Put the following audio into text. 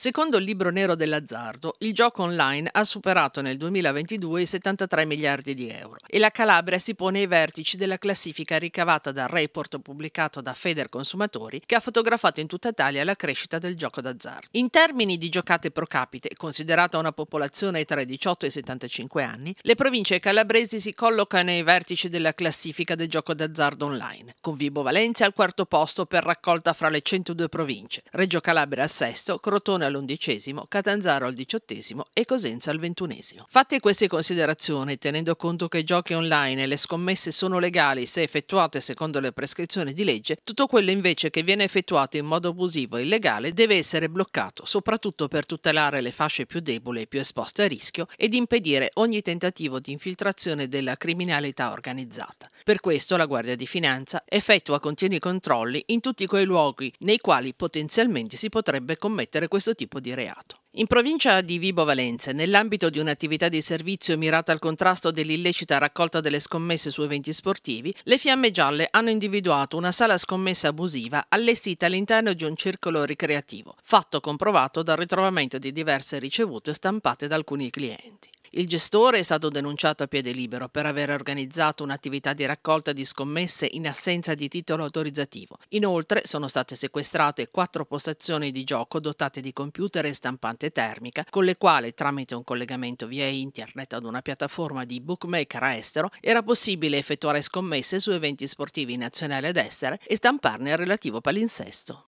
Secondo il libro nero dell'azzardo, il gioco online ha superato nel 2022 i 73 miliardi di euro e la Calabria si pone ai vertici della classifica ricavata dal report pubblicato da Feder Consumatori che ha fotografato in tutta Italia la crescita del gioco d'azzardo. In termini di giocate pro capite, considerata una popolazione tra i 18 e i 75 anni, le province calabresi si collocano ai vertici della classifica del gioco d'azzardo online, con Vibo Valencia al quarto posto per raccolta fra le 102 province, Reggio Calabria al sesto, Crotone all'undicesimo, Catanzaro al diciottesimo e Cosenza al ventunesimo. Fatte queste considerazioni, tenendo conto che i giochi online e le scommesse sono legali se effettuate secondo le prescrizioni di legge, tutto quello invece che viene effettuato in modo abusivo e illegale deve essere bloccato, soprattutto per tutelare le fasce più deboli e più esposte a rischio ed impedire ogni tentativo di infiltrazione della criminalità organizzata. Per questo la Guardia di Finanza effettua continui controlli in tutti quei luoghi nei quali potenzialmente si potrebbe commettere questo tipo di reato. In provincia di Vibo Valenze, nell'ambito di un'attività di servizio mirata al contrasto dell'illecita raccolta delle scommesse su eventi sportivi, le Fiamme Gialle hanno individuato una sala scommessa abusiva allestita all'interno di un circolo ricreativo, fatto comprovato dal ritrovamento di diverse ricevute stampate da alcuni clienti. Il gestore è stato denunciato a piede libero per aver organizzato un'attività di raccolta di scommesse in assenza di titolo autorizzativo. Inoltre sono state sequestrate quattro postazioni di gioco dotate di computer e stampante termica, con le quali tramite un collegamento via internet ad una piattaforma di bookmaker a estero era possibile effettuare scommesse su eventi sportivi nazionali ed estere e stamparne il relativo palinsesto.